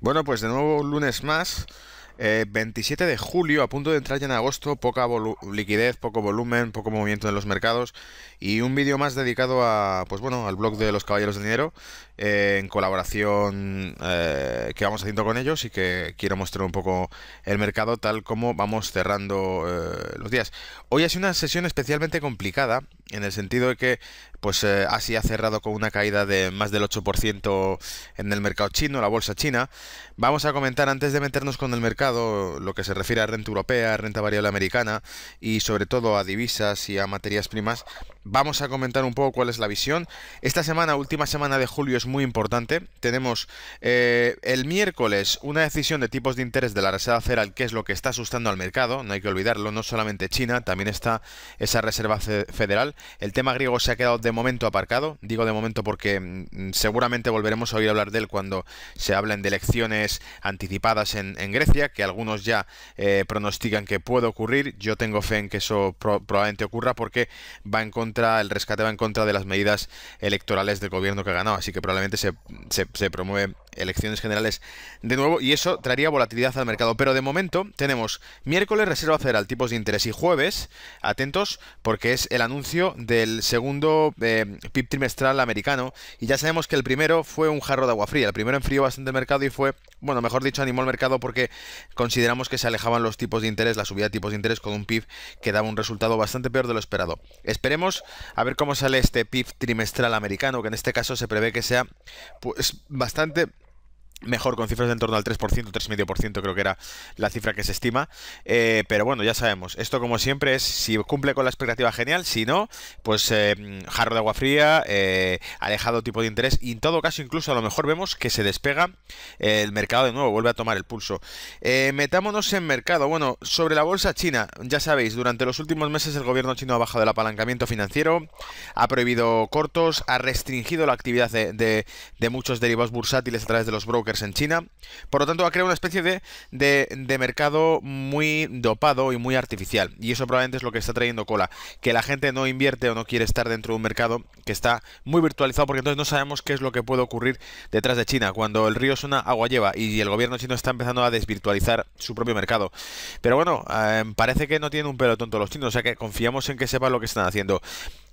Bueno, pues de nuevo lunes más. 27 eh, de julio, a punto de entrar ya en agosto, poca liquidez, poco volumen, poco movimiento en los mercados y un vídeo más dedicado a, pues bueno, al blog de los caballeros de dinero eh, en colaboración eh, que vamos haciendo con ellos y que quiero mostrar un poco el mercado tal como vamos cerrando los días. Hoy ha sido una sesión especialmente complicada en el sentido de que pues eh, así ha cerrado con una caída de más del 8% en el mercado chino, la bolsa china. Vamos a comentar antes de meternos con el mercado lo que se refiere a renta europea, renta variable americana y sobre todo a divisas y a materias primas. Vamos a comentar un poco cuál es la visión. Esta semana, última semana de julio, es muy importante. Tenemos eh, el miércoles una decisión de tipos de interés de la Reserva Federal, que es lo que está asustando al mercado, no hay que olvidarlo, no solamente China, también está esa Reserva Federal el tema griego se ha quedado de momento aparcado, digo de momento porque mm, mm, seguramente volveremos a oír hablar de él cuando se hablen de elecciones anticipadas en, Grecia, que algunos ya eh, pronostican que puede ocurrir. Yo tengo fe en que eso probablemente ocurra porque va en contra, el rescate va en contra de las medidas electorales del gobierno que ha ganado, así que probablemente se, se, se promueve elecciones generales de nuevo y eso traería volatilidad al mercado. Pero de momento tenemos miércoles Reserva Federal tipos de interés y jueves, atentos, porque es el anuncio del segundo eh, PIB trimestral americano y ya sabemos que el primero fue un jarro de agua fría. El primero enfrió bastante el mercado y fue, bueno, mejor dicho, animó el mercado porque consideramos que se alejaban los tipos de interés, la subida de tipos de interés con un PIB que daba un resultado bastante peor de lo esperado. Esperemos a ver cómo sale este PIB trimestral americano, que en este caso se prevé que sea pues bastante mejor con cifras de en torno al 3%, 3,5% creo que era la cifra que se estima. Eh, pero bueno, ya sabemos, esto como siempre es, si cumple con la expectativa genial, si no, pues em, jarro de agua fría, ha eh, alejado tipo de interés y en todo caso incluso a lo mejor vemos que se despega el mercado de nuevo, vuelve a tomar el pulso. Eh, metámonos en mercado, bueno, sobre la bolsa china, ya sabéis, durante los últimos meses el gobierno chino ha bajado el apalancamiento financiero, ha prohibido cortos, ha restringido la actividad de, de muchos derivados bursátiles a través de los brokers, en China. Por lo tanto, ha creado una especie de, de, mercado muy dopado y muy artificial. Y eso probablemente es lo que está trayendo cola. Que la gente no invierte o no quiere estar dentro de un mercado que está muy virtualizado porque entonces no sabemos qué es lo que puede ocurrir detrás de China. Cuando el río suena, agua lleva. Y el gobierno chino está empezando a desvirtualizar su propio mercado. Pero bueno, eh, parece que no tiene un pelo tonto los chinos. O sea que confiamos en que sepan lo que están haciendo.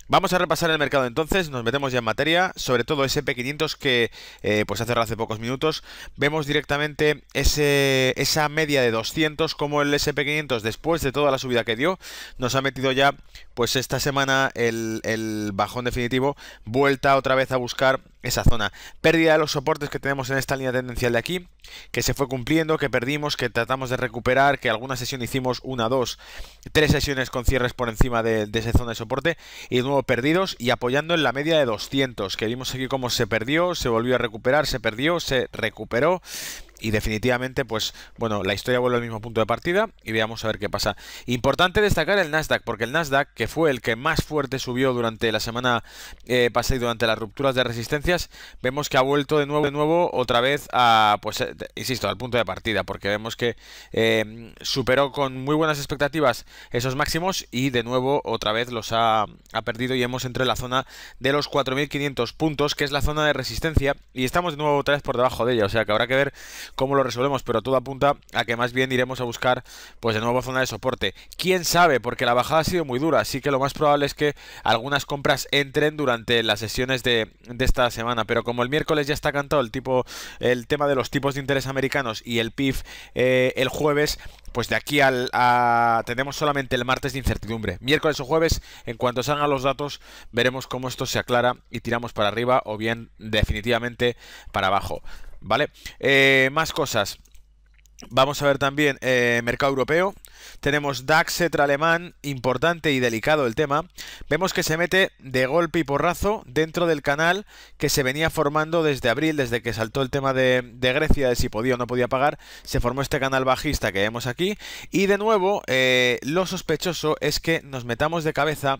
Vamos a repasar el mercado entonces, nos metemos ya en materia, sobre todo SP500 que eh, pues ha cerrado hace pocos minutos. Vemos directamente ese, esa media de 200 como el SP500 después de toda la subida que dio. Nos ha metido ya pues esta semana el bajón definitivo, vuelta otra vez a buscar esa zona. Pérdida de los soportes que tenemos en esta línea tendencial de aquí, que se fue cumpliendo, que perdimos, que tratamos de recuperar, que alguna sesión hicimos una, dos, tres sesiones con cierres por encima de, esa zona de soporte y de nuevo perdidos y apoyando en la media de 200, que vimos aquí cómo se perdió, se volvió a recuperar, se perdió, se recuperó y definitivamente, pues bueno, la historia vuelve al mismo punto de partida y veamos a ver qué pasa. Importante destacar el Nasdaq, porque el Nasdaq, que fue el que más fuerte subió durante la semana eh, pasada y durante las rupturas de resistencias, vemos que ha vuelto de nuevo, de nuevo, otra vez a, pues, eh, insisto, al punto de partida, porque vemos que em, superó con muy buenas expectativas esos máximos y de nuevo, otra vez los ha, ha perdido y hemos entrado en la zona de los 4.500 puntos, que es la zona de resistencia, y estamos de nuevo otra vez por debajo de ella, o sea que habrá que ver cómo lo resolvemos, pero todo apunta a que más bien iremos a buscar pues de nuevo zona de soporte. ¿Quién sabe? Porque la bajada ha sido muy dura, así que lo más probable es que algunas compras entren durante las sesiones de, esta semana, pero como el miércoles ya está cantado el, tipo, el tema de los tipos de interés americanos y el PIB eh, el jueves, pues de aquí al a, tenemos solamente el martes de incertidumbre. Miércoles o jueves, en cuanto salgan los datos, veremos cómo esto se aclara y tiramos para arriba o bien definitivamente para abajo. ¿Vale? Eh, más cosas. Vamos a ver también eh, mercado europeo. Tenemos DAX, Etra alemán, importante y delicado el tema. Vemos que se mete de golpe y porrazo dentro del canal que se venía formando desde abril, desde que saltó el tema de, Grecia, de si podía o no podía pagar. Se formó este canal bajista que vemos aquí. Y de nuevo, eh, lo sospechoso es que nos metamos de cabeza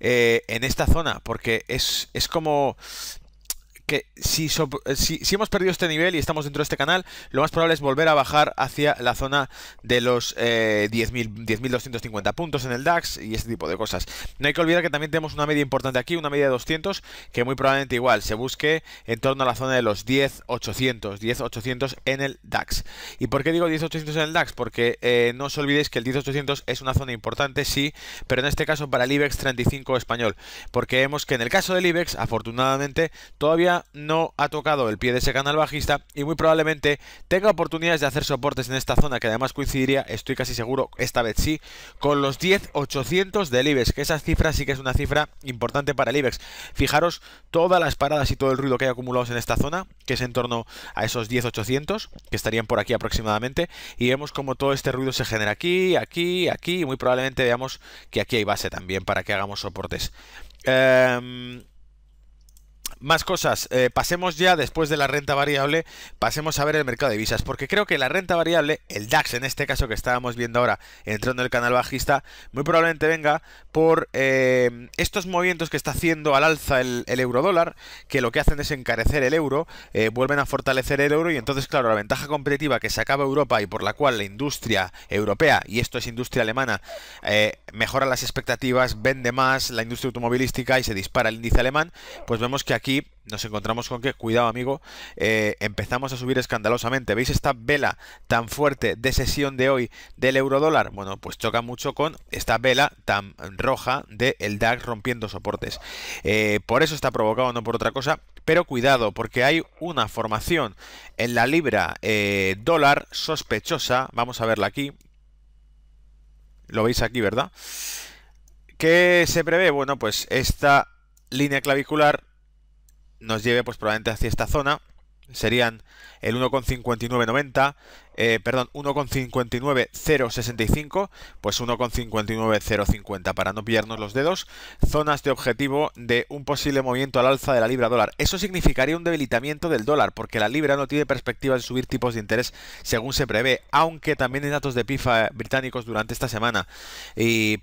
en esta zona, porque es, es como que eh, si, si, hemos perdido este nivel y estamos dentro de este canal, lo más probable es volver a bajar hacia la zona de los 10.250 eh, puntos en el DAX y este tipo de cosas. No hay que olvidar que también tenemos una media importante aquí, una media de 200, que muy probablemente igual se busque en torno a la zona de los 10.800, 10.800 en el DAX. ¿Y por qué digo 10.800 en el DAX? Porque eh, no os olvidéis que el 10.800 es una zona importante, sí, pero en este caso para el IBEX 35 español, porque vemos que en el caso del IBEX, afortunadamente, todavía no ha tocado el pie de ese canal bajista y muy probablemente tenga oportunidades de hacer soportes en esta zona que además coincidiría, estoy casi seguro, esta vez sí, con los 10.800 del IBEX, que esa cifra sí que es una cifra importante para el IBEX. Fijaros todas las paradas y todo el ruido que hay acumulados en esta zona, que es en torno a esos 10.800, que estarían por aquí aproximadamente, y vemos como todo este ruido se genera aquí, aquí, aquí, y muy probablemente veamos que aquí hay base también para que hagamos soportes. Eh, más cosas, eh, pasemos ya después de la renta variable, pasemos a ver el mercado de divisas, porque creo que la renta variable, el DAX en este caso que estábamos viendo ahora entrando en el canal bajista, muy probablemente venga por eh, estos movimientos que está haciendo al alza el, euro dólar, que lo que hacen es encarecer el euro, eh, vuelven a fortalecer el euro y entonces, claro, la ventaja competitiva que sacaba Europa y por la cual la industria europea, y esto es industria alemana, mejora las expectativas, vende más la industria automovilística y se dispara el índice alemán, pues vemos que aquí nos encontramos con que, cuidado amigo, eh, empezamos a subir escandalosamente. ¿Veis esta vela tan fuerte de sesión de hoy del euro dólar? Bueno, pues choca mucho con esta vela tan roja del el DAX rompiendo soportes. Eh, por eso está provocado, no por otra cosa. Pero cuidado, porque hay una formación en la libra eh, dólar sospechosa. Vamos a verla aquí. Lo veis aquí, ¿verdad? ¿Qué se prevé? Bueno, pues esta línea clavicular nos lleve pues probablemente hacia esta zona. Serían el 1,5990, eh, perdón, 1,59065, pues 1,59050 para no pillarnos los dedos, zonas de objetivo de un posible movimiento al alza de la libra dólar. Eso significaría un debilitamiento del dólar, porque la libra no tiene perspectiva de subir tipos de interés según se prevé, aunque también hay datos de PIFA británicos durante esta semana.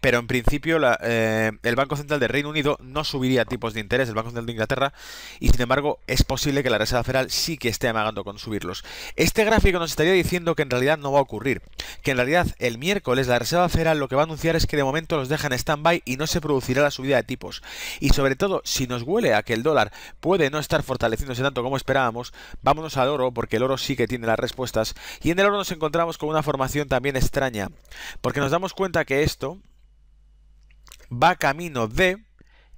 pero en principio eh, el Banco Central del Reino Unido no subiría tipos de interés, el Banco Central de Inglaterra, y sin embargo es posible que la Reserva Federal sí que esté amagando con subirlos. Este gráfico nos estaría diciendo que en realidad no va a ocurrir, que en realidad el miércoles la Reserva Federal lo que va a anunciar es que de momento los dejan stand-by y no se producirá la subida de tipos. Y sobre todo, si nos huele a que el dólar puede no estar fortaleciéndose tanto como esperábamos, vámonos al oro, porque el oro sí que tiene las respuestas. Y en el oro nos encontramos con una formación también extraña, porque nos damos cuenta que esto va camino de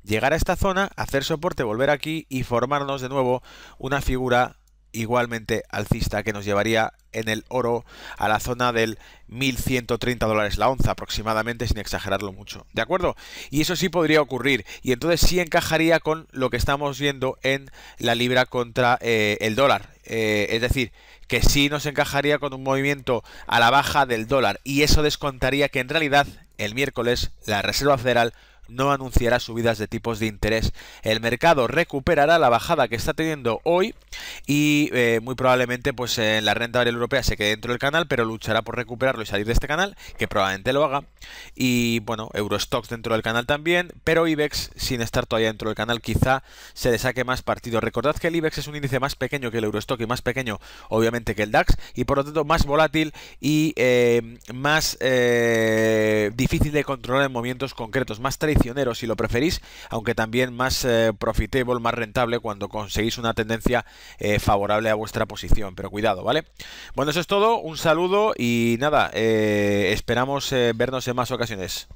llegar a esta zona, hacer soporte, volver aquí y formarnos de nuevo una figura igualmente alcista que nos llevaría en el oro a la zona del 1130 dólares la onza aproximadamente sin exagerarlo mucho. ¿De acuerdo? Y eso sí podría ocurrir y entonces sí encajaría con lo que estamos viendo en la libra contra eh, el dólar. Eh, es decir, que sí nos encajaría con un movimiento a la baja del dólar y eso descontaría que en realidad el miércoles la Reserva Federal no anunciará subidas de tipos de interés. El mercado recuperará la bajada que está teniendo hoy y eh, muy probablemente pues en eh, la renta variable europea se quede dentro del canal, pero luchará por recuperarlo y salir de este canal, que probablemente lo haga. Y bueno, Eurostox dentro del canal también, pero IBEX sin estar todavía dentro del canal quizá se le saque más partido. Recordad que el IBEX es un índice más pequeño que el Eurostox y más pequeño obviamente que el DAX y por lo tanto más volátil y eh, más difícil de controlar en movimientos concretos, más si lo preferís, aunque también más eh, profitable, más rentable cuando conseguís una tendencia eh, favorable a vuestra posición. Pero cuidado, ¿vale? Bueno, eso es todo, un saludo y nada, eh, esperamos vernos en más ocasiones.